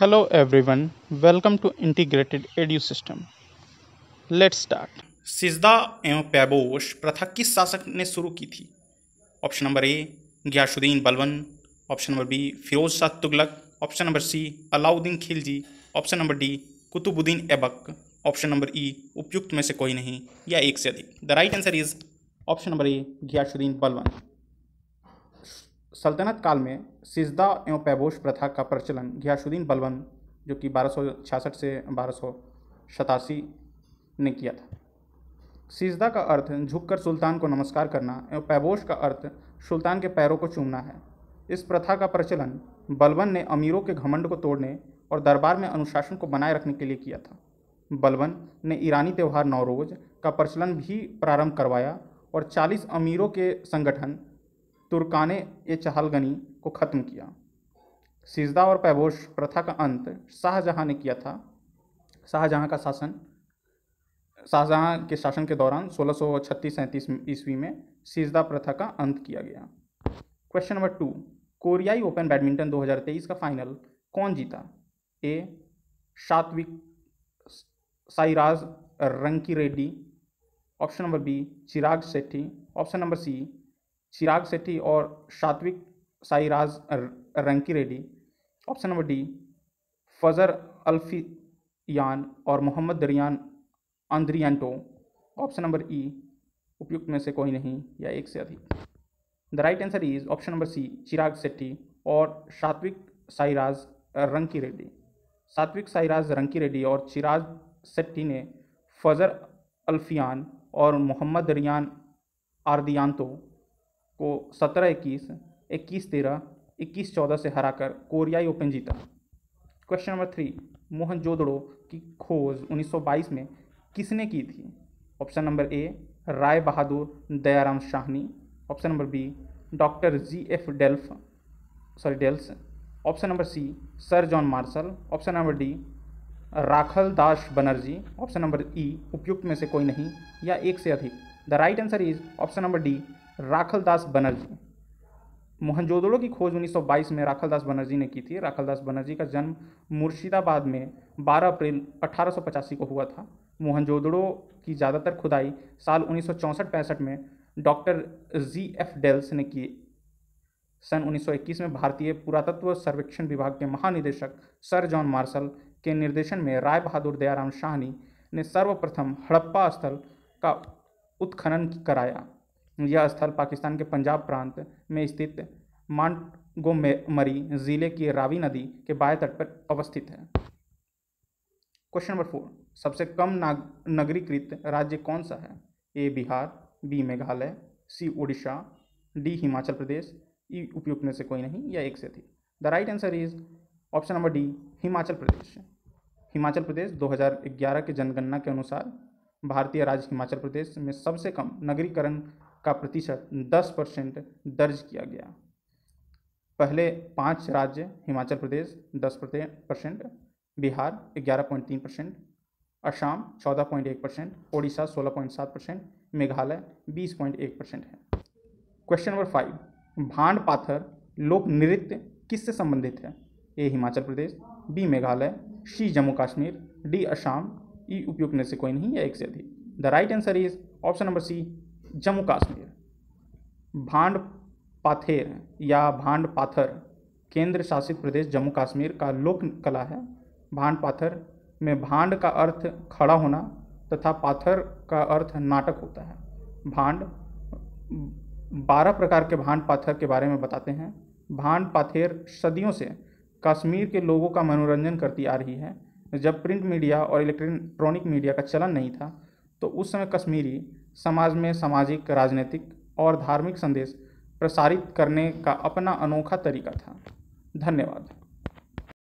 hello everyone welcome to integrated audio system let's start सिजदा एवं पैबोश प्रथा किस शासक ने शुरू की थी option number A Ghiyasuddin Balban option number B Firoz Shah Tughlaq option number C Alauddin Khilji option number D Qutbuddin Aibak option number E उपयुक्त में से कोई नहीं या एक से अधिक the right answer is option number A Ghiyasuddin Balban सल्तनत काल में सिजदा एवं पैबोश प्रथा का प्रचलन घियासुद्दीन बलवन जो कि बारह से बारह ने किया था सिजदा का अर्थ झुककर सुल्तान को नमस्कार करना एवं पैबोश का अर्थ सुल्तान के पैरों को चूमना है इस प्रथा का प्रचलन बलवन ने अमीरों के घमंड को तोड़ने और दरबार में अनुशासन को बनाए रखने के लिए किया था बलवन ने ईरानी त्यौहार नौरोज का प्रचलन भी प्रारंभ करवाया और 40 अमीरों के संगठन तुर्काने ए चहलगनी को ख़त्म किया सिजदा और पैबोश प्रथा का अंत शाहजहाँ ने किया था शाहजहाँ का शासन शाहजहाँ के शासन के दौरान सोलह सौ छत्तीस सैंतीस ईस्वी में सिजदा प्रथा का अंत किया गया क्वेश्चन नंबर टू कोरियाई ओपन बैडमिंटन 2023 का फाइनल कौन जीता A Satwik Sairaj Rankireddy option number B Chirag Shetty option number C Chirag Shetty और Satwik Sairaj Rankireddy option number D Fajar Alfian और Muhammad Rian Ardianto option number E उपयुक्त में से कोई नहीं या एक से अधिक the right answer is option number C Chirag Shetty और सात्विक साईराज रंकी रेड्डी सात्विक साईराज रंकी रेड्डी और चिराग सेट्टी ने फजर अल्फियान और मोहम्मद रियान आर्दियांतो को सत्रह इक्कीस इक्कीस तेरह इक्कीस चौदह से हराकर कोरियाई ओपन जीता क्वेश्चन नंबर थ्री मोहन जोदड़ो की खोज 1922 में किसने की थी option number A Rai Bahadur Dayaram Sahni option number B doctor G F Delf sorry Dales option number C sir John Marshall option number D Rakhal Das Banerjee option number E उपयुक्त में से कोई नहीं या एक से अधिक the right answer is option number D Rakhaldas Banerjee Mohenjodaro की खोज 1922 में राखलदास बनर्जी ने की थी राखलदास बनर्जी का जन्म मुर्शिदाबाद में 12 अप्रैल अठारह को हुआ था मोहनजोदड़ो की ज़्यादातर खुदाई साल उन्नीस सौ में डॉक्टर जी एफ डेल्स ने की सन 1921 में भारतीय पुरातत्व सर्वेक्षण विभाग के महानिदेशक सर जॉन मार्शल के निर्देशन में राय बहादुर दयाराम शाहनी ने सर्वप्रथम हड़प्पा स्थल का उत्खनन कराया यह स्थल पाकिस्तान के पंजाब प्रांत में स्थित मांटगोमरी ज़िले की रावी नदी के बाएं तट पर अवस्थित है क्वेश्चन नंबर फोर सबसे कम नगरीकृत राज्य कौन सा है A Bihar B Meghalaya C Orissa D Himachal Pradesh E उपयुक्त में से कोई नहीं या एक से थी the right answer is option number D Himachal Pradesh Himachal Pradesh 2011 के जनगणना के अनुसार भारतीय राज्य हिमाचल प्रदेश में सबसे कम नगरीकरण का प्रतिशत 10 परसेंट दर्ज किया गया पहले पांच राज्य Himachal Pradesh 10 percent Bihar 11.3 percent Assam 14.1 percent Odisha 16.7 percent Meghalaya 20.1 percent है question number five Bhand Pather लोक नृत्य किससे संबंधित है A Himachal Pradesh B Meghalaya C Jammu Kashmir D Assam E उपयुक्त में से कोई नहीं या एक से अधिक the right answer is option number C Jammu Kashmir Bhand Pather या भांड पाथर केंद्र शासित प्रदेश जम्मू कश्मीर का लोक कला है भांड पाथर में भांड का अर्थ खड़ा होना तथा पाथर का अर्थ नाटक होता है भांड बारह प्रकार के भांड पाथर के बारे में बताते हैं भांड पाथेर सदियों से कश्मीर के लोगों का मनोरंजन करती आ रही है जब प्रिंट मीडिया और इलेक्ट्रॉनिक मीडिया का चलन नहीं था तो उस समय कश्मीरी समाज में सामाजिक राजनीतिक और धार्मिक संदेश प्रसारित करने का अपना अनोखा तरीका था धन्यवाद